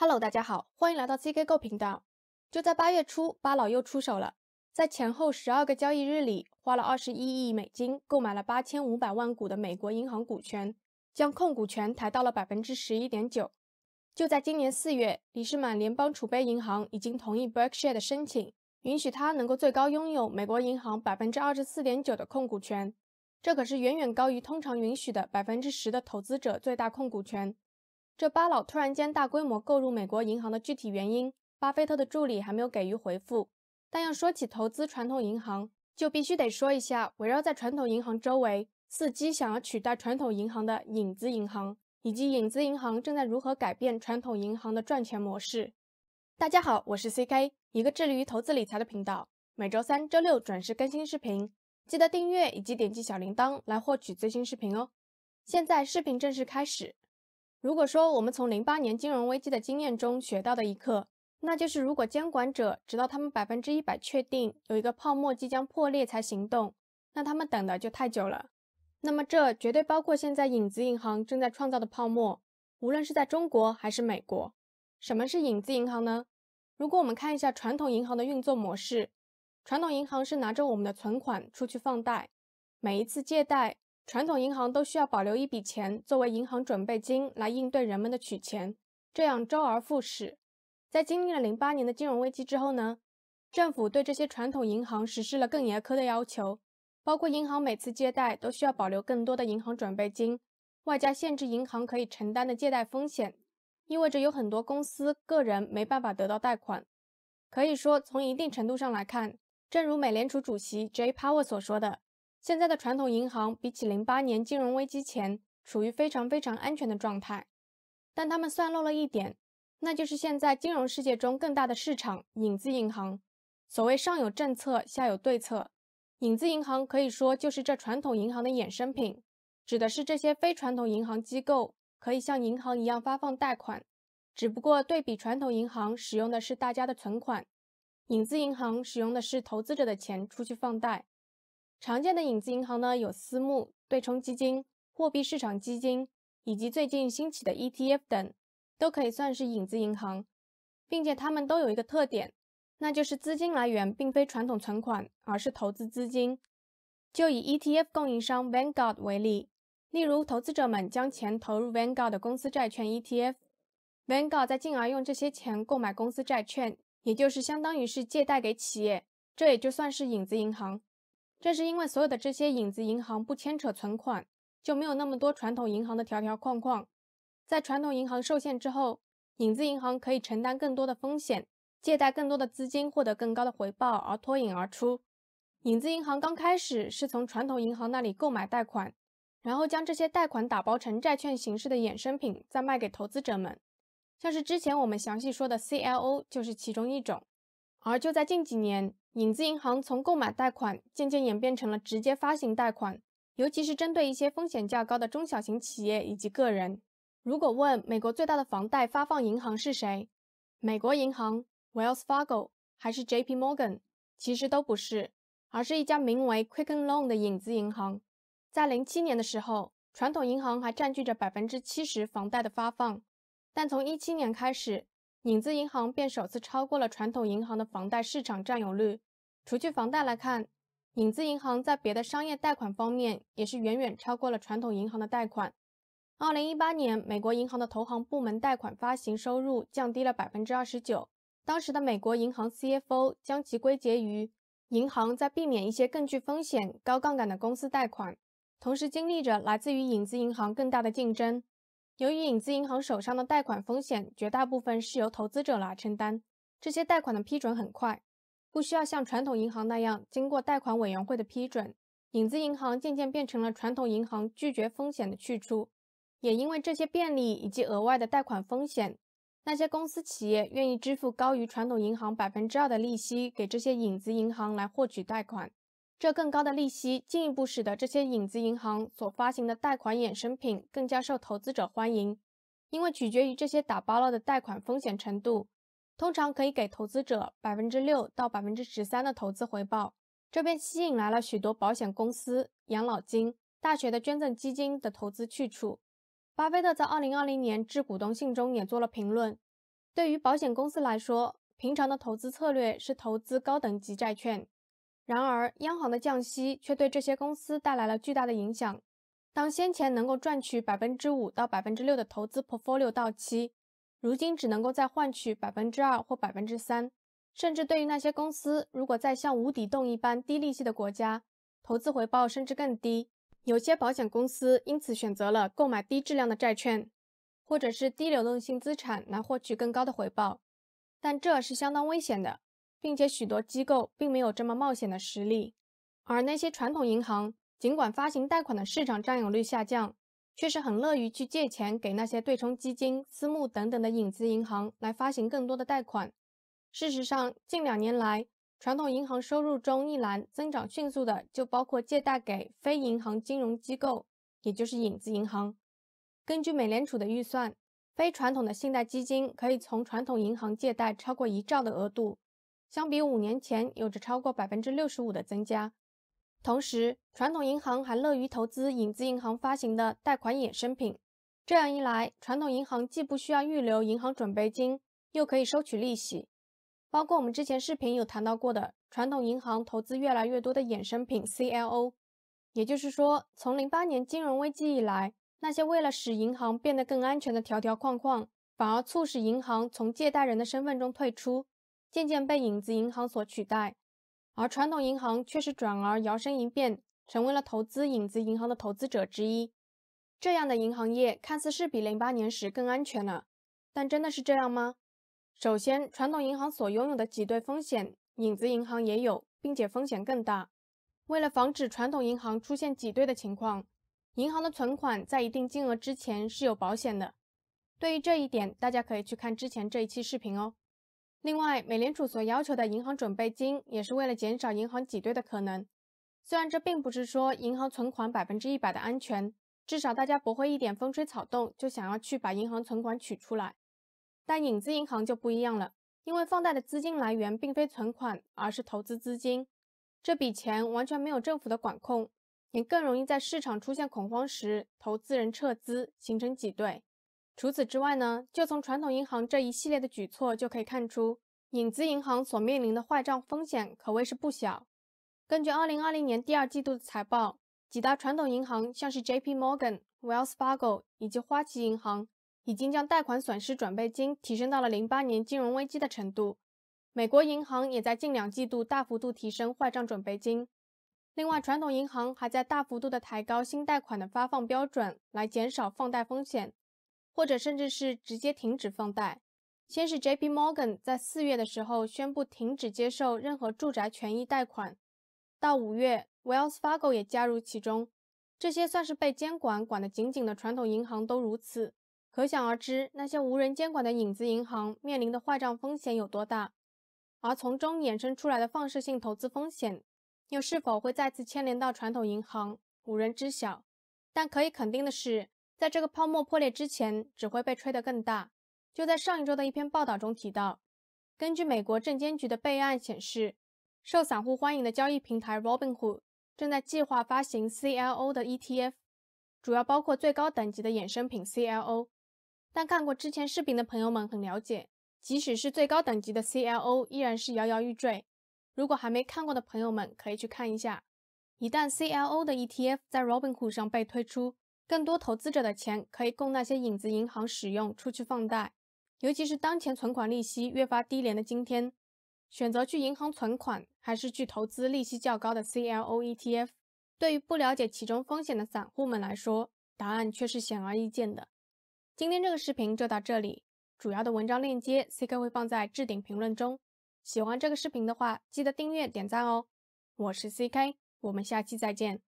Hello，大家好，欢迎来到 CK Go 频道。就在八月初，巴老又出手了，在前后十二个交易日里，花了二十一亿美金购买了八千五百万股的美国银行股权，将控股权抬到了百分之十一点九。就在今年四月，里士满联邦储备银行已经同意 Berkshire 的申请，允许他能够最高拥有美国银行百分之二十四点九的控股权，这可是远远高于通常允许的百分之十的投资者最大控股权。这八老突然间大规模购入美国银行的具体原因，巴菲特的助理还没有给予回复。但要说起投资传统银行，就必须得说一下围绕在传统银行周围，伺机想要取代传统银行的影子银行，以及影子银行正在如何改变传统银行的赚钱模式。大家好，我是 C K，一个致力于投资理财的频道，每周三、周六准时更新视频，记得订阅以及点击小铃铛来获取最新视频哦。现在视频正式开始。如果说我们从零八年金融危机的经验中学到的一课，那就是如果监管者直到他们百分之一百确定有一个泡沫即将破裂才行动，那他们等的就太久了。那么这绝对包括现在影子银行正在创造的泡沫，无论是在中国还是美国。什么是影子银行呢？如果我们看一下传统银行的运作模式，传统银行是拿着我们的存款出去放贷，每一次借贷。传统银行都需要保留一笔钱作为银行准备金来应对人们的取钱，这样周而复始。在经历了零八年的金融危机之后呢，政府对这些传统银行实施了更严苛的要求，包括银行每次借贷都需要保留更多的银行准备金，外加限制银行可以承担的借贷风险，意味着有很多公司、个人没办法得到贷款。可以说，从一定程度上来看，正如美联储主席 J. Power 所说的。现在的传统银行比起零八年金融危机前，处于非常非常安全的状态，但他们算漏了一点，那就是现在金融世界中更大的市场——影子银行。所谓上有政策，下有对策，影子银行可以说就是这传统银行的衍生品，指的是这些非传统银行机构可以像银行一样发放贷款，只不过对比传统银行使用的是大家的存款，影子银行使用的是投资者的钱出去放贷。常见的影子银行呢，有私募、对冲基金、货币市场基金，以及最近兴起的 ETF 等，都可以算是影子银行。并且它们都有一个特点，那就是资金来源并非传统存款，而是投资资金。就以 ETF 供应商 Vanguard 为例，例如投资者们将钱投入 Vanguard 的公司债券 ETF，Vanguard 再进而用这些钱购买公司债券，也就是相当于是借贷给企业，这也就算是影子银行。正是因为所有的这些影子银行不牵扯存款，就没有那么多传统银行的条条框框。在传统银行受限之后，影子银行可以承担更多的风险，借贷更多的资金，获得更高的回报而脱颖而出。影子银行刚开始是从传统银行那里购买贷款，然后将这些贷款打包成债券形式的衍生品，再卖给投资者们。像是之前我们详细说的 CLO 就是其中一种。而就在近几年。影子银行从购买贷款渐渐演变成了直接发行贷款，尤其是针对一些风险较高的中小型企业以及个人。如果问美国最大的房贷发放银行是谁，美国银行、Wells Fargo 还是 J P Morgan，其实都不是，而是一家名为 Quicken Loan 的影子银行。在零七年的时候，传统银行还占据着百分之七十房贷的发放，但从一七年开始。影子银行便首次超过了传统银行的房贷市场占有率。除去房贷来看，影子银行在别的商业贷款方面也是远远超过了传统银行的贷款。二零一八年，美国银行的投行部门贷款发行收入降低了百分之二十九。当时的美国银行 CFO 将其归结于银行在避免一些更具风险、高杠杆的公司贷款，同时经历着来自于影子银行更大的竞争。由于影子银行手上的贷款风险绝大部分是由投资者来承担，这些贷款的批准很快，不需要像传统银行那样经过贷款委员会的批准。影子银行渐渐变成了传统银行拒绝风险的去处，也因为这些便利以及额外的贷款风险，那些公司企业愿意支付高于传统银行百分之二的利息给这些影子银行来获取贷款。这更高的利息进一步使得这些影子银行所发行的贷款衍生品更加受投资者欢迎，因为取决于这些打包了的贷款风险程度，通常可以给投资者百分之六到百分之十三的投资回报。这便吸引来了许多保险公司、养老金、大学的捐赠基金的投资去处。巴菲特在二零二零年致股东信中也做了评论：对于保险公司来说，平常的投资策略是投资高等级债券。然而，央行的降息却对这些公司带来了巨大的影响。当先前能够赚取百分之五到百分之六的投资 portfolio 到期，如今只能够再换取百分之二或百分之三。甚至对于那些公司，如果在像无底洞一般低利息的国家，投资回报甚至更低。有些保险公司因此选择了购买低质量的债券，或者是低流动性资产来获取更高的回报，但这是相当危险的。并且许多机构并没有这么冒险的实力，而那些传统银行尽管发行贷款的市场占有率下降，却是很乐于去借钱给那些对冲基金、私募等等的影子银行来发行更多的贷款。事实上，近两年来，传统银行收入中一栏增长迅速的就包括借贷给非银行金融机构，也就是影子银行。根据美联储的预算，非传统的信贷基金可以从传统银行借贷超过一兆的额度。相比五年前，有着超过百分之六十五的增加。同时，传统银行还乐于投资影子银行发行的贷款衍生品。这样一来，传统银行既不需要预留银行准备金，又可以收取利息。包括我们之前视频有谈到过的，传统银行投资越来越多的衍生品 CLO。也就是说，从零八年金融危机以来，那些为了使银行变得更安全的条条框框，反而促使银行从借贷人的身份中退出。渐渐被影子银行所取代，而传统银行却是转而摇身一变成为了投资影子银行的投资者之一。这样的银行业看似是比零八年时更安全了，但真的是这样吗？首先，传统银行所拥有的挤兑风险，影子银行也有，并且风险更大。为了防止传统银行出现挤兑的情况，银行的存款在一定金额之前是有保险的。对于这一点，大家可以去看之前这一期视频哦。另外，美联储所要求的银行准备金也是为了减少银行挤兑的可能。虽然这并不是说银行存款百分之一百的安全，至少大家不会一点风吹草动就想要去把银行存款取出来。但影子银行就不一样了，因为放贷的资金来源并非存款，而是投资资金。这笔钱完全没有政府的管控，也更容易在市场出现恐慌时，投资人撤资，形成挤兑。除此之外呢，就从传统银行这一系列的举措就可以看出，影子银行所面临的坏账风险可谓是不小。根据二零二零年第二季度的财报，几大传统银行像是 J P Morgan、Wells Fargo 以及花旗银行，已经将贷款损失准备金提升到了零八年金融危机的程度。美国银行也在近两季度大幅度提升坏账准备金。另外，传统银行还在大幅度的抬高新贷款的发放标准，来减少放贷风险。或者甚至是直接停止放贷。先是 J.P. Morgan 在四月的时候宣布停止接受任何住宅权益贷款，到五月，Wells Fargo 也加入其中。这些算是被监管管得紧紧的传统银行都如此，可想而知，那些无人监管的影子银行面临的坏账风险有多大。而从中衍生出来的放射性投资风险，又是否会再次牵连到传统银行，无人知晓。但可以肯定的是。在这个泡沫破裂之前，只会被吹得更大。就在上一周的一篇报道中提到，根据美国证监局的备案显示，受散户欢迎的交易平台 Robinhood 正在计划发行 CLO 的 ETF，主要包括最高等级的衍生品 CLO。但看过之前视频的朋友们很了解，即使是最高等级的 CLO 依然是摇摇欲坠。如果还没看过的朋友们可以去看一下。一旦 CLO 的 ETF 在 Robinhood 上被推出，更多投资者的钱可以供那些影子银行使用出去放贷，尤其是当前存款利息越发低廉的今天，选择去银行存款还是去投资利息较高的 CLO ETF，对于不了解其中风险的散户们来说，答案却是显而易见的。今天这个视频就到这里，主要的文章链接 CK 会放在置顶评论中。喜欢这个视频的话，记得订阅点赞哦。我是 CK，我们下期再见。